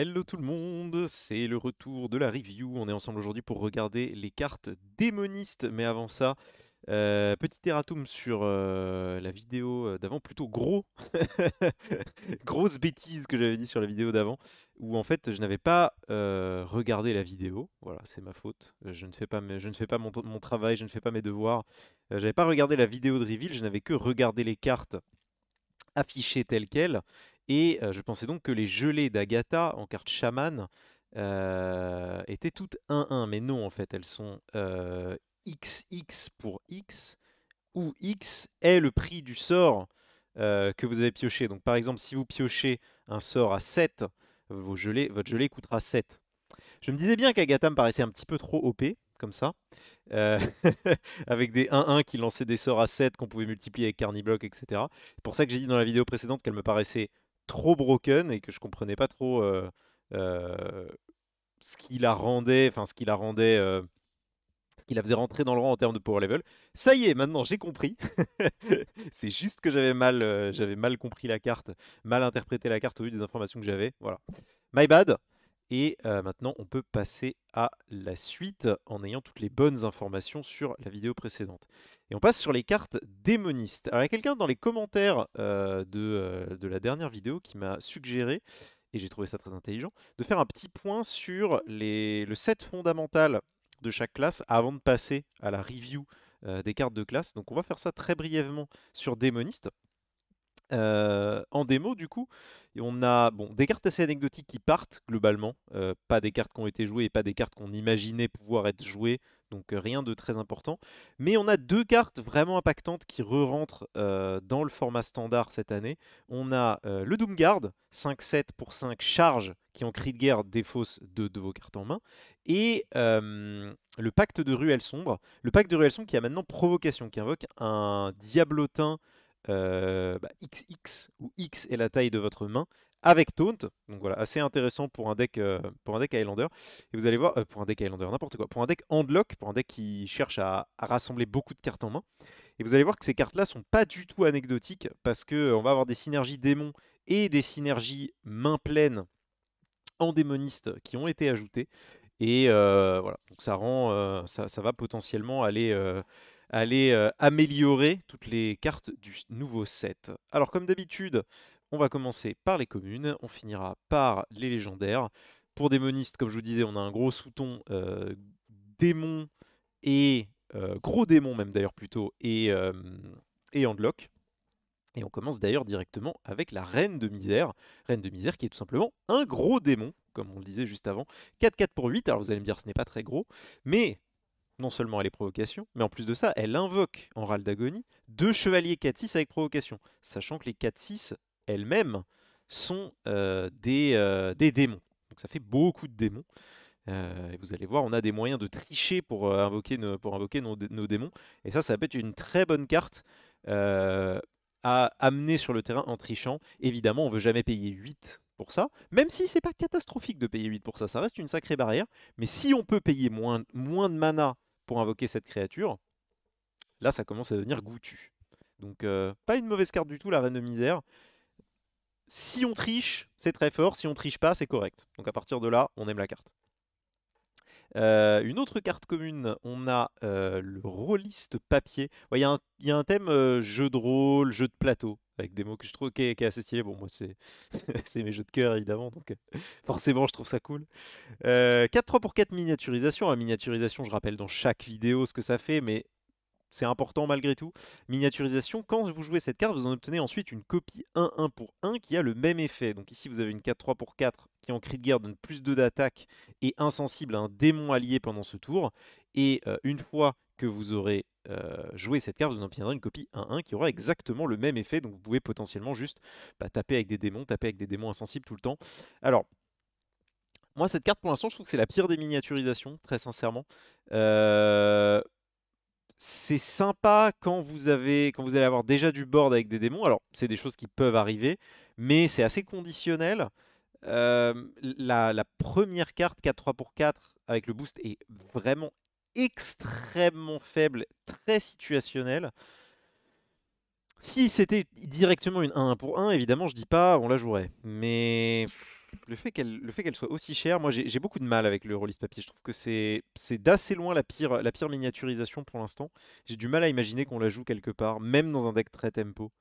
Hello tout le monde, c'est le retour de la review. On est ensemble aujourd'hui pour regarder les cartes démonistes. Mais avant ça, euh, petit erratum sur euh, la vidéo euh, d'avant, plutôt gros, grosse bêtise que j'avais dit sur la vidéo d'avant, où en fait je n'avais pas regardé la vidéo. Voilà, c'est ma faute. Je ne fais pas, je ne fais pas mon, mon, travail, je ne fais pas mes devoirs. je n'avais pas regardé la vidéo de reveal, je n'avais que regardé les cartes affichées telles quelles. Et je pensais donc que les gelées d'Agatha en carte chaman étaient toutes 1-1, mais non, en fait, elles sont XX pour X, où X est le prix du sort que vous avez pioché. Donc, par exemple, si vous piochez un sort à 7, votre gelée coûtera 7. Je me disais bien qu'Agatha me paraissait un petit peu trop OP, comme ça, euh, avec des 1-1 qui lançaient des sorts à 7 qu'on pouvait multiplier avec Carniblock, etc. C'est pour ça que j'ai dit dans la vidéo précédente qu'elle me paraissait trop broken et que je comprenais pas trop euh, euh, ce qui la rendait, enfin ce qui la rendait, euh, ce qui la faisait rentrer dans le rang en termes de power level. Ça y est, maintenant j'ai compris. c'est juste que j'avais mal, j'avais mal compris la carte, mal interprété la carte au vu des informations que j'avais. Voilà. My bad. Et maintenant, on peut passer à la suite en ayant toutes les bonnes informations sur la vidéo précédente. Et on passe sur les cartes démonistes. Alors, il y a quelqu'un dans les commentaires de, la dernière vidéo qui m'a suggéré, et j'ai trouvé ça très intelligent, de faire un petit point sur le set fondamental de chaque classe avant de passer à la review des cartes de classe. Donc on va faire ça très brièvement sur démonistes en démo, du coup, on a bon, des cartes assez anecdotiques qui partent globalement, pas des cartes qui ont été jouées et pas des cartes qu'on imaginait pouvoir être jouées, donc rien de très important. Mais on a deux cartes vraiment impactantes qui re-rentrent dans le format standard cette année. On a le Doomguard, 5-7 pour 5 charges qui en cri de guerre défausse deux de vos cartes en main, et le Pacte de Ruelle Sombre, le Pacte de Ruelle Sombre qui a maintenant Provocation, qui invoque un diablotin. Euh, bah, XX, où X est la taille de votre main, avec Taunt. Donc voilà, assez intéressant pour un deck, euh, pour un deck Highlander. Et vous allez voir, euh, pour un deck Highlander, n'importe quoi, pour un deck Handlock, pour un deck qui cherche à, rassembler beaucoup de cartes en main. Et vous allez voir que ces cartes-là sont pas du tout anecdotiques, parce qu'on va avoir des synergies démons et des synergies main pleine en démoniste qui ont été ajoutées. Et voilà, donc ça rend, ça, va potentiellement aller aller euh, améliorer toutes les cartes du nouveau set. Alors comme d'habitude, on va commencer par les communes, on finira par les légendaires. Pour démonistes, comme je vous disais, on a un gros sous-ton euh, démon et... Euh, gros démon même d'ailleurs plutôt, et, et Handlock. Et on commence d'ailleurs directement avec la Reine de Misère. Reine de Misère qui est tout simplement un gros démon, comme on le disait juste avant. 4-4 pour 8, alors vous allez me dire ce n'est pas très gros, mais non seulement elle est provocation, mais en plus de ça, elle invoque en râle d'agonie deux chevaliers 4-6 avec provocation, sachant que les 4-6 elles-mêmes sont euh, des, euh, des, démons. Donc ça fait beaucoup de démons. Euh, et vous allez voir, on a des moyens de tricher pour invoquer, nos, pour invoquer nos, démons. Et ça, ça peut être une très bonne carte à amener sur le terrain en trichant. Évidemment, on ne veut jamais payer 8 pour ça, même si c'est pas catastrophique de payer 8 pour ça, ça reste une sacrée barrière, mais si on peut payer moins, moins de mana pour invoquer cette créature. Là, ça commence à devenir goûtu. Donc, euh, pas une mauvaise carte du tout, la Reine de Misère. Si on triche, c'est très fort. Si on triche pas, c'est correct. Donc, à partir de là, on aime la carte. Euh, une autre carte commune, on a euh, le rôliste papier. Il y, a un thème jeu de rôle, jeu de plateau avec des mots que je trouve qui est, assez stylé. Bon, moi, c'est, c'est mes jeux de cœur, évidemment, donc forcément, je trouve ça cool. 4-3 euh, pour 4 miniaturisation. La miniaturisation, je rappelle dans chaque vidéo ce que ça fait, mais c'est important malgré tout. Miniaturisation, quand vous jouez cette carte, vous en obtenez ensuite une copie 1-1 pour 1 qui a le même effet. Donc ici, vous avez une 4-3 pour 4 qui en cri de guerre donne plus 2 d'attaque et insensible à un démon allié pendant ce tour. Et euh, une fois que vous aurez euh, joué cette carte, vous en obtiendrez une copie 1-1 qui aura exactement le même effet. Donc vous pouvez potentiellement juste bah, taper avec des démons, taper avec des démons insensibles tout le temps. Alors, moi cette carte pour l'instant, je trouve que c'est la pire des miniaturisations, très sincèrement. Euh, c'est sympa quand vous, avez, quand vous allez avoir déjà du board avec des démons. Alors, c'est des choses qui peuvent arriver, mais c'est assez conditionnel. la, première carte 4-3 pour 4 avec le boost est vraiment extrêmement faible, très situationnel. Si c'était directement une 1-1 pour 1, évidemment, je dis pas, on la jouerait. Mais le fait qu'elle soit aussi chère, moi j'ai beaucoup de mal avec le release papier. Je trouve que c'est d'assez loin la pire, la pire miniaturisation pour l'instant. J'ai du mal à imaginer qu'on la joue quelque part, même dans un deck très tempo.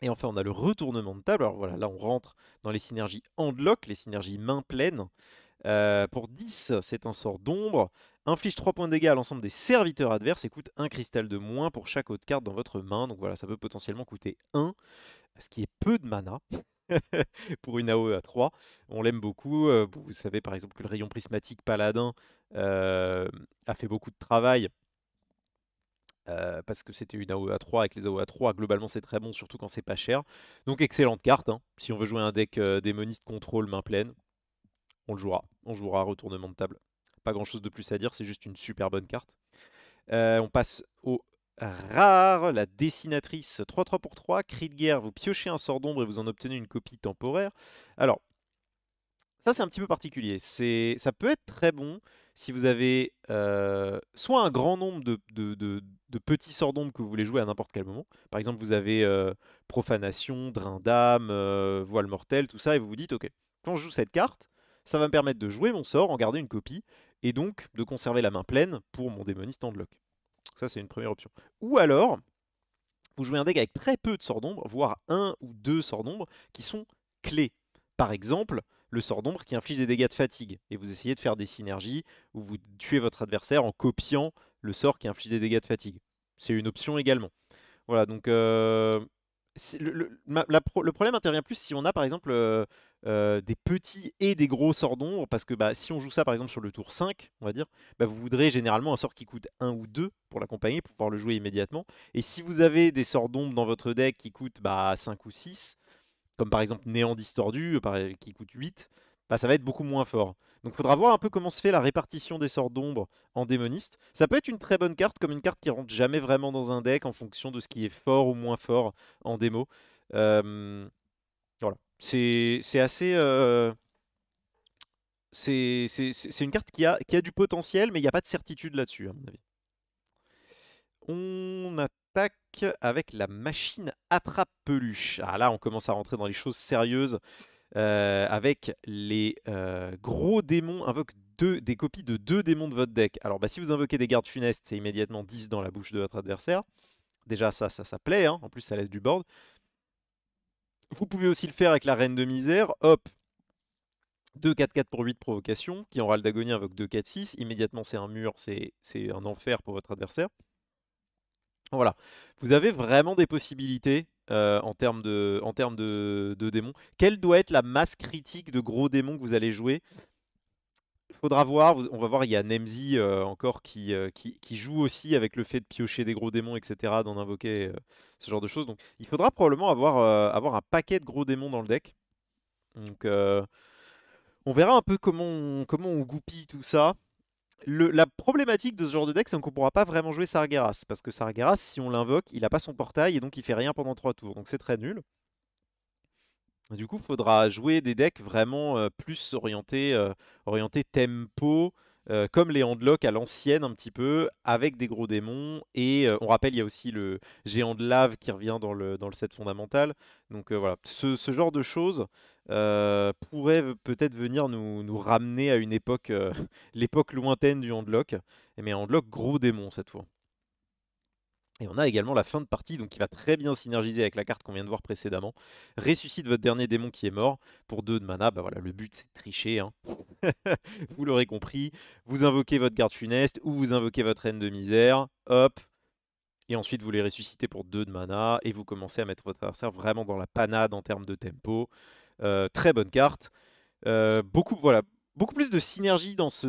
Et enfin, on a le retournement de table. Alors voilà, là on rentre dans les synergies handlock, les synergies main pleine. Euh, pour 10, c'est un sort d'ombre. Inflige 3 points de dégâts à l'ensemble des serviteurs adverses et coûte 1 cristal de moins pour chaque autre carte dans votre main. Donc voilà, ça peut potentiellement coûter 1, ce qui est peu de mana. pour une AOE à 3. On l'aime beaucoup. Euh, vous savez par exemple que le rayon prismatique paladin euh, a fait beaucoup de travail. parce que c'était une AOE à 3, avec les AOE à 3, globalement c'est très bon, surtout quand c'est pas cher. Donc excellente carte, hein, si on veut jouer un deck démoniste contrôle main pleine, on le jouera. On jouera à retournement de table. Pas grand chose de plus à dire, c'est juste une super bonne carte. Euh, on passe au rare, la dessinatrice 3-3 pour 3, cri de guerre, vous piochez un sort d'ombre et vous en obtenez une copie temporaire. Alors, ça c'est un petit peu particulier, ça peut être très bon si vous avez euh, soit un grand nombre de, de, petits sorts d'ombre que vous voulez jouer à n'importe quel moment, par exemple vous avez euh, profanation, drain d'âme, voile mortel, tout ça, et vous vous dites ok, quand je joue cette carte, ça va me permettre de jouer mon sort, en garder une copie, et donc de conserver la main pleine pour mon démoniste en lock. Ça, c'est une première option. Ou alors, vous jouez un deck avec très peu de sorts d'ombre, voire un ou deux sorts d'ombre, qui sont clés. Par exemple, le sort d'ombre qui inflige des dégâts de fatigue, et vous essayez de faire des synergies où vous tuez votre adversaire en copiant le sort qui inflige des dégâts de fatigue. C'est une option également. Voilà, donc euh, le, problème intervient plus si on a par exemple euh, euh, des petits et des gros sorts d'ombre, parce que bah, si on joue ça par exemple sur le tour 5, on va dire, bah, vous voudrez généralement un sort qui coûte 1 ou 2 pour l'accompagner, pour pouvoir le jouer immédiatement. Et si vous avez des sorts d'ombre dans votre deck qui coûtent bah, 5 ou 6, comme par exemple Néant Distordu, euh, qui coûte 8, bah, ça va être beaucoup moins fort. Donc il faudra voir un peu comment se fait la répartition des sorts d'ombre en démoniste. Ça peut être une très bonne carte, comme une carte qui rentre jamais vraiment dans un deck en fonction de ce qui est fort ou moins fort en démo c'est assez. Euh, c'est une carte qui a, du potentiel, mais il n'y a pas de certitude là-dessus, On attaque avec la machine attrape peluche. Ah, là, on commence à rentrer dans les choses sérieuses. Euh, avec les euh, gros démons invoque des copies de deux démons de votre deck. Alors bah, si vous invoquez des gardes funestes, c'est immédiatement 10 dans la bouche de votre adversaire. Déjà ça, ça, plaît, hein. en plus ça laisse du board. Vous pouvez aussi le faire avec la reine de misère. Hop, 2-4-4 pour 8 provocations, qui en râle d'agonie invoque 2-4-6. Immédiatement, c'est un mur, c'est un enfer pour votre adversaire. Voilà. Vous avez vraiment des possibilités euh, en termes, de, en de, de, démons. Quelle doit être la masse critique de gros démons que vous allez jouer il faudra voir. On va voir, il y a Nemzi euh, encore euh, qui, joue aussi avec le fait de piocher des gros démons, etc., d'en invoquer euh, ce genre de choses. Donc il faudra probablement avoir, un paquet de gros démons dans le deck. Donc on verra un peu comment on, comment on goupille tout ça. la problématique de ce genre de deck, c'est qu'on ne pourra pas vraiment jouer Sargeras. Parce que Sargeras, si on l'invoque, il n'a pas son portail et donc il fait rien pendant 3 tours. Donc c'est très nul. Du coup, il faudra jouer des decks vraiment plus orientés, tempo, comme les handlocks à l'ancienne un petit peu, avec des gros démons. Et on rappelle, il y a aussi le géant de lave qui revient dans le, dans le set fondamental. Donc voilà, ce, genre de choses pourrait peut-être venir nous, ramener à une époque, l'époque lointaine du handlock. Mais handlock gros démon cette fois. Et on a également la fin de partie, donc qui va très bien synergiser avec la carte qu'on vient de voir précédemment. Ressuscite votre dernier démon qui est mort. Pour 2 de mana, bah voilà, le but c'est de tricher. Hein. vous l'aurez compris. Vous invoquez votre garde funeste ou vous invoquez votre reine de misère. Hop. Et ensuite vous les ressuscitez pour 2 de mana. Et vous commencez à mettre votre adversaire vraiment dans la panade en termes de tempo. Euh, très bonne carte. Euh, beaucoup, voilà, beaucoup plus de synergie dans ce,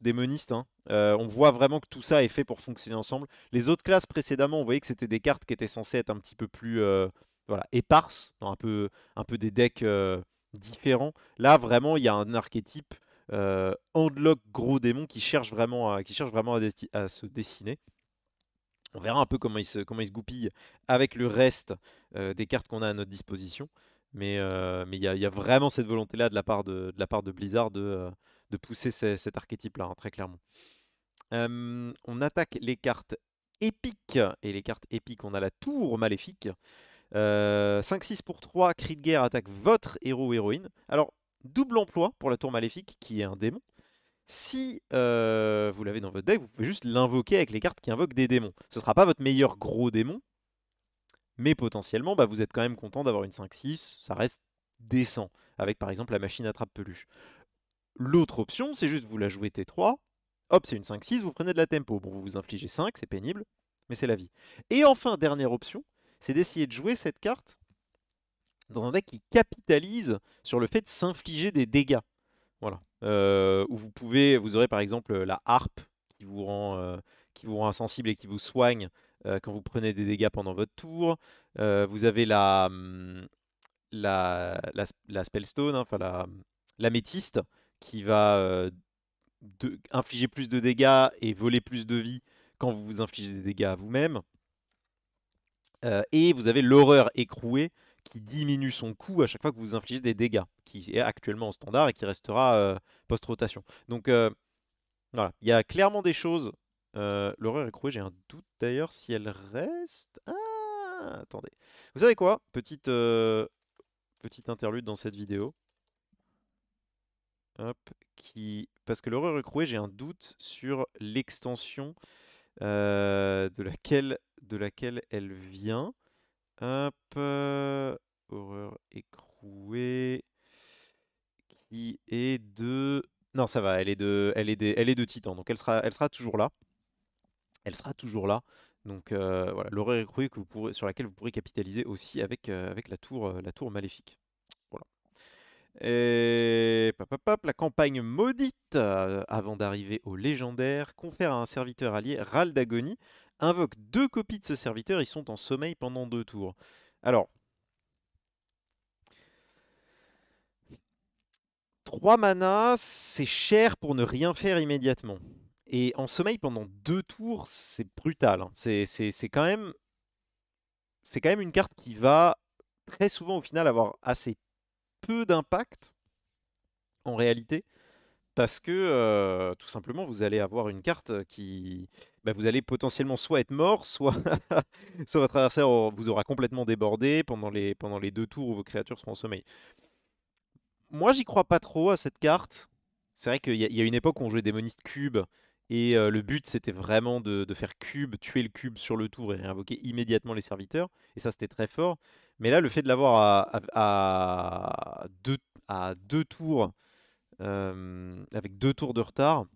démoniste. Hein. Euh, on voit vraiment que tout ça est fait pour fonctionner ensemble. Les autres classes précédemment, on voyait que c'était des cartes qui étaient censées être un petit peu plus euh, éparses, dans un peu, des decks euh, différents. Là, vraiment, il y a un archétype handlock gros démon qui cherche vraiment à, se dessiner. On verra un peu comment il se goupille avec le reste des cartes qu'on a à notre disposition. Mais euh, mais il y a, vraiment cette volonté-là de la part de, la part de Blizzard de, euh, de pousser cet archétype-là, hein, très clairement. on attaque les cartes épiques. Et les cartes épiques, on a la tour maléfique. 5-6 euh, pour 3, cri de guerre attaque votre héros ou héroïne. Alors, double emploi pour la tour maléfique qui est un démon. Si vous l'avez dans votre deck, vous pouvez juste l'invoquer avec les cartes qui invoquent des démons. Ce ne sera pas votre meilleur gros démon, mais potentiellement, bah, vous êtes quand même content d'avoir une 5-6, ça reste décent, avec par exemple la machine attrape peluche. L'autre option, c'est juste vous la jouez T3, hop, c'est une 5-6, vous prenez de la tempo. Bon, vous vous infligez 5, c'est pénible, mais c'est la vie. Et enfin, dernière option, c'est d'essayer de jouer cette carte dans un deck qui capitalise sur le fait de s'infliger des dégâts. Voilà. Euh, où vous pouvez, vous aurez par exemple la harpe qui vous rend, euh, qui vous rend insensible et qui vous soigne euh, quand vous prenez des dégâts pendant votre tour. Euh, vous avez la, hum, la, la, spellstone, hein, enfin la, hum, métiste, qui va euh, infliger plus de dégâts et voler plus de vie quand vous vous infligez des dégâts à vous-même. et vous avez l'horreur écrouée qui diminue son coût à chaque fois que vous infligez des dégâts, qui est actuellement en standard et qui restera post-rotation. Donc voilà, il y a clairement des choses euh, l'horreur écrouée, j'ai un doute d'ailleurs si elle reste. Ah, attendez. Vous savez quoi petite, euh, petite interlude dans cette vidéo. Hop, qui... Parce que l'horreur écrouée, j'ai un doute sur l'extension euh, de, laquelle, de laquelle elle vient. Hop, horreur écrouée qui est de non, ça va, elle est de, elle est elle est de Titan, donc elle sera, elle sera toujours là elle sera toujours là. Donc euh, voilà, l'horreur écrouée que vous pourrez, sur laquelle vous pourrez capitaliser aussi avec, euh, avec la, tour, euh, la tour maléfique. Et la campagne maudite, avant d'arriver au légendaire, confère à un serviteur allié Ral d'agonie, invoque deux copies de ce serviteur, ils sont en sommeil pendant deux tours. Alors, trois manas, c'est cher pour ne rien faire immédiatement. Et en sommeil pendant deux tours, c'est brutal. Hein. C'est quand même. C'est quand même une carte qui va très souvent au final avoir assez peu d'impact en réalité parce que tout simplement vous allez avoir une carte qui bah, vous allez potentiellement soit être mort, soit, soit votre adversaire vous aura complètement débordé pendant les, pendant les deux tours où vos créatures seront en sommeil. Moi j'y crois pas trop à cette carte. C'est vrai qu'il y, a une époque où on jouait Démoniste Cube et euh, le but, c'était vraiment de, faire cube, tuer le cube sur le tour et réinvoquer immédiatement les serviteurs. Et ça, c'était très fort. Mais là, le fait de l'avoir à, deux, tours, euh, avec deux tours de retard,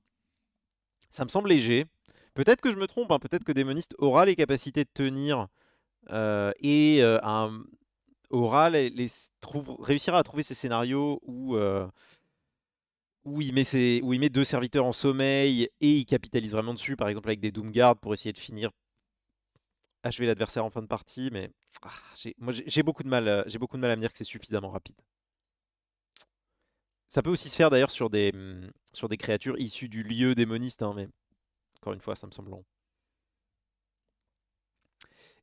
ça me semble léger. Peut-être que je me trompe, hein, peut-être que Démoniste aura les capacités de tenir euh, et aura les, réussira à trouver ces scénarios où où il, met met deux serviteurs en sommeil et il capitalise vraiment dessus, par exemple avec des Doomguards pour essayer de finir achever l'adversaire en fin de partie, mais ah, moi j'ai beaucoup de mal, euh, j'ai beaucoup de mal à me dire que c'est suffisamment rapide. Ça peut aussi se faire d'ailleurs sur des mm, sur des créatures issues du lieu démoniste, hein, mais encore une fois, ça me semble long.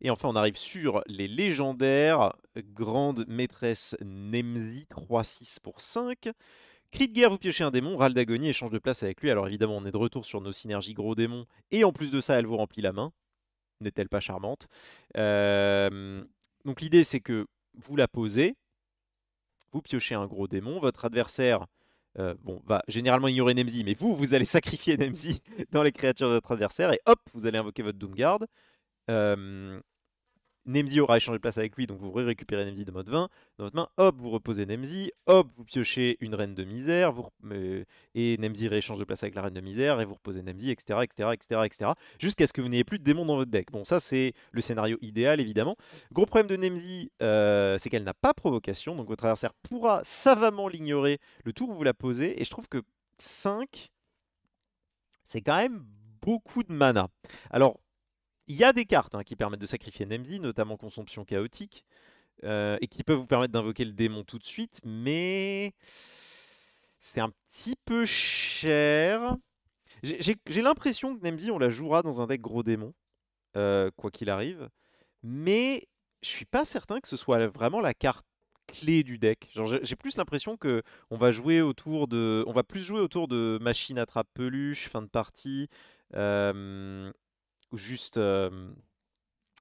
Et enfin, on arrive sur les légendaires. Grande maîtresse Nemzi, 3-6 pour 5. Cri de guerre, vous piochez un démon, râle d'agonie, échange de place avec lui. Alors évidemment, on est de retour sur nos synergies gros démons. Et en plus de ça, elle vous remplit la main. N'est-elle pas charmante euh, Donc l'idée, c'est que vous la posez, vous piochez un gros démon, votre adversaire euh, bon, va généralement ignorer Nemzi, mais vous, vous allez sacrifier Nemzi dans les créatures de votre adversaire, et hop, vous allez invoquer votre Doomguard. Euh, Nemzi aura échangé de place avec lui, donc vous récupérez Nemzi de mode 20 dans votre main. Hop, vous reposez Nemzi. Hop, vous piochez une reine de misère. Vous... Euh, et Nemzi rééchange de place avec la reine de misère. Et vous reposez Nemzi, etc. etc., etc., etc. Jusqu'à ce que vous n'ayez plus de démons dans votre deck. Bon, ça, c'est le scénario idéal, évidemment. Gros problème de Nemzi, euh, c'est qu'elle n'a pas provocation. Donc votre adversaire pourra savamment l'ignorer le tour où vous la posez. Et je trouve que 5, c'est quand même beaucoup de mana. Alors, il y a des cartes hein, qui permettent de sacrifier Nemzi, notamment Consomption Chaotique, euh, et qui peuvent vous permettre d'invoquer le démon tout de suite, mais c'est un petit peu cher. J'ai l'impression que Nemzi, on la jouera dans un deck gros démon, euh, quoi qu'il arrive, mais je suis pas certain que ce soit vraiment la carte clé du deck. J'ai plus l'impression que on va jouer autour de, on va plus jouer autour de machine attrape peluche, fin de partie, euh, juste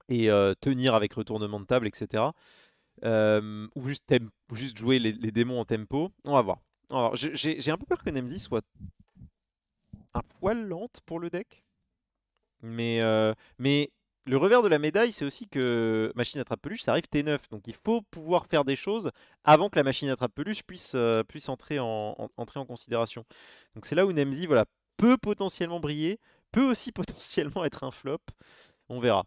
et tenir avec retournement de table, etc. ou juste, jouer les, démons en tempo. On va voir. J'ai un peu peur que Nemzi soit un poil lente pour le deck. Mais, mais le revers de la médaille, c'est aussi que machine attrape peluche, ça arrive T9. Donc il faut pouvoir faire des choses avant que la machine attrape peluche puisse, puisse entrer, en, en considération. Donc c'est là où Nemzi voilà, peut potentiellement briller peut aussi potentiellement être un flop. On verra.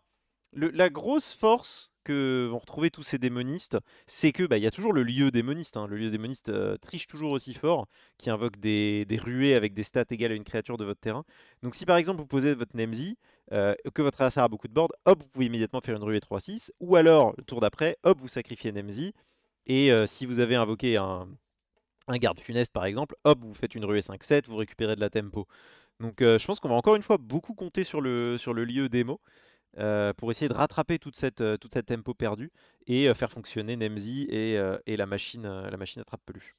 la grosse force que vont retrouver tous ces démonistes, c'est que bah, il y a toujours le lieu démoniste. Hein. Le lieu démoniste euh, triche toujours aussi fort, qui invoque des, ruées avec des stats égales à une créature de votre terrain. Donc si par exemple vous posez votre Nemzi, euh, que votre adversaire a beaucoup de board, hop, vous pouvez immédiatement faire une ruée 3-6, ou alors le tour d'après, hop, vous sacrifiez Nemzi, et euh, si vous avez invoqué un, un garde funeste par exemple, hop, vous faites une ruée 5-7, vous récupérez de la tempo. Donc euh, je pense qu'on va encore une fois beaucoup compter sur le, sur le lieu démo euh, pour essayer de rattraper toute cette, euh, toute cette tempo perdue et faire fonctionner Nemzi et, la machine la machine attrape peluche.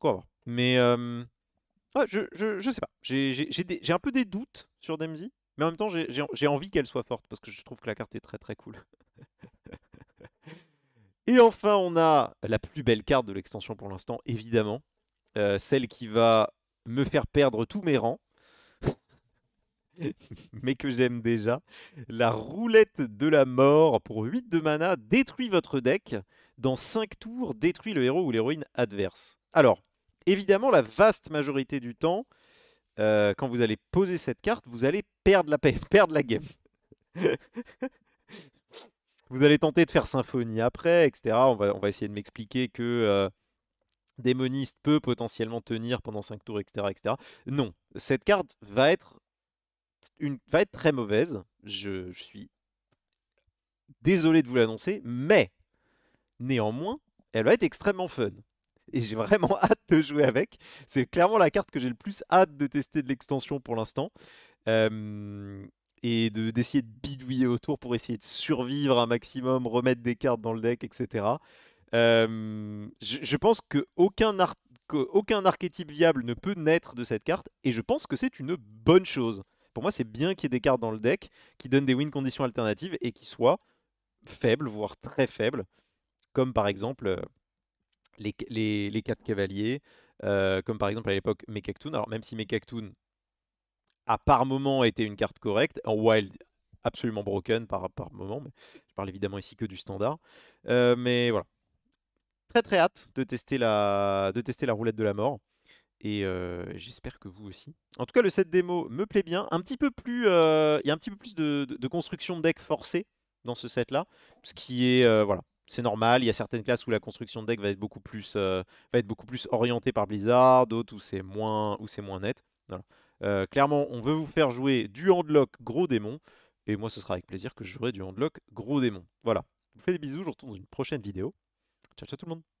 Quoi voir. Mais je, je, sais pas. J'ai un peu des doutes sur Nemzi, mais en même temps j'ai envie qu'elle soit forte parce que je trouve que la carte est très très cool. et enfin on a la plus belle carte de l'extension pour l'instant, évidemment. celle qui va me faire perdre tous mes rangs mais que j'aime déjà. La roulette de la mort pour 8 de mana détruit votre deck. Dans 5 tours, détruit le héros ou l'héroïne adverse. Alors, évidemment, la vaste majorité du temps, euh, quand vous allez poser cette carte, vous allez perdre la, perdre la game. vous allez tenter de faire symphonie après, etc. On va, on va essayer de m'expliquer que... Euh, démoniste peut potentiellement tenir pendant 5 tours, etc. Non, cette carte va être une, va très mauvaise. Je, suis désolé de vous l'annoncer, mais néanmoins, elle va être extrêmement fun. Et j'ai vraiment hâte de jouer avec. C'est clairement la carte que j'ai le plus hâte de tester de l'extension pour l'instant. Euh, et d'essayer de, bidouiller autour pour essayer de survivre un maximum, remettre des cartes dans le deck, etc. Euh, je, pense qu'aucun aucun archétype viable ne peut naître de cette carte, et je pense que c'est une bonne chose. Pour moi, c'est bien qu'il y ait des cartes dans le deck qui donnent des win conditions alternatives et qui soient faibles, voire très faibles, comme par exemple euh, les, 4 quatre cavaliers, euh, comme par exemple à l'époque Mekaktoon. Alors même si Mekaktoon, a par moment, été une carte correcte, en wild, absolument broken par, par moment, mais je parle évidemment ici que du standard. Euh, mais voilà. Très très hâte de tester la, de tester la roulette de la mort et euh, j'espère que vous aussi. En tout cas, le set démo me plaît bien. Un petit peu plus, euh, il y a un petit peu plus de, construction de deck forcée dans ce set-là, ce qui est euh, voilà, c'est normal. Il y a certaines classes où la construction de deck va être beaucoup plus, va être beaucoup plus orientée par Blizzard, d'autres où c'est moins, où c'est moins net. clairement, on veut vous faire jouer du handlock gros démon, et moi, ce sera avec plaisir que je jouerai du handlock gros démon. Voilà. Je vous fais des bisous, je vous retrouve dans une prochaine vidéo. Ciao, ciao tout le monde.